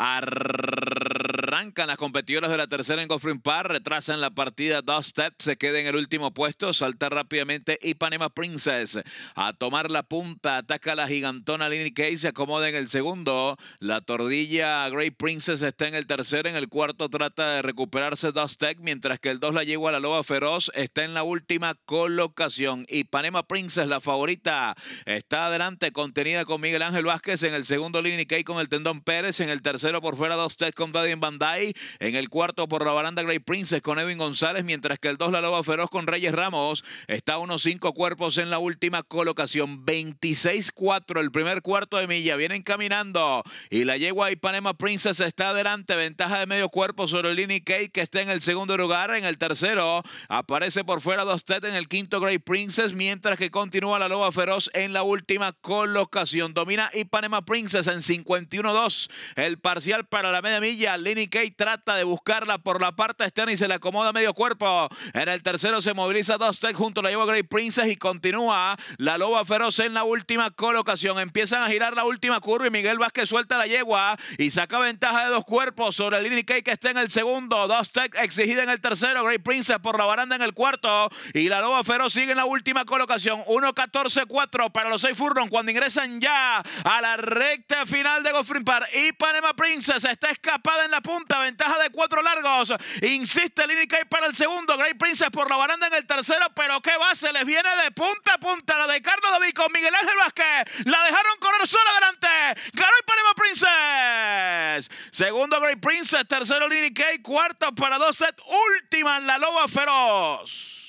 Arr- Arrancan las competidoras de la tercera en Goffrey Park, retrasan la partida dos se queda en el último puesto, salta rápidamente Ipanema Princess a tomar la punta, ataca la gigantona Lini K. se acomoda en el segundo, la tordilla Gray Princess está en el tercero, en el cuarto trata de recuperarse dos mientras que el dos la a la loba feroz está en la última colocación. y Ipanema Princess, la favorita, está adelante, contenida con Miguel Ángel Vázquez en el segundo Lini K con el tendón Pérez, en el tercero por fuera dos con Daddy en en el cuarto por la baranda Grey Princess con Edwin González, mientras que el 2 la Loba Feroz con Reyes Ramos está a unos 5 cuerpos en la última colocación. 26-4 el primer cuarto de milla. Vienen caminando y la yegua Ipanema Princess está adelante. Ventaja de medio cuerpo sobre Lini Cake que está en el segundo lugar. En el tercero aparece por fuera usted en el quinto Grey Princess, mientras que continúa la Loba Feroz en la última colocación. Domina Ipanema Princess en 51-2. El parcial para la media milla. Lini trata de buscarla por la parte externa y se le acomoda medio cuerpo. En el tercero se moviliza dos techs junto a la lleva Great Princess y continúa la loba feroz en la última colocación. Empiezan a girar la última curva y Miguel Vázquez suelta la yegua y saca ventaja de dos cuerpos sobre el Lini Key que está en el segundo. Tech exigida en el tercero. Grey Princess por la baranda en el cuarto y la loba feroz sigue en la última colocación. 1-14-4 para los seis Furron cuando ingresan ya a la recta final de Goffrin Park y Panama Princess está escapada en la punta ventaja de cuatro largos. Insiste Lini Kay para el segundo, Grey Princess por la baranda en el tercero, pero qué base les viene de punta a punta la de Carlos David con Miguel Ángel Vázquez. La dejaron correr sola adelante. Ganó y Panema Princess. Segundo Grey Princess, tercero Lini cuarto para dos set, última la Loba Feroz.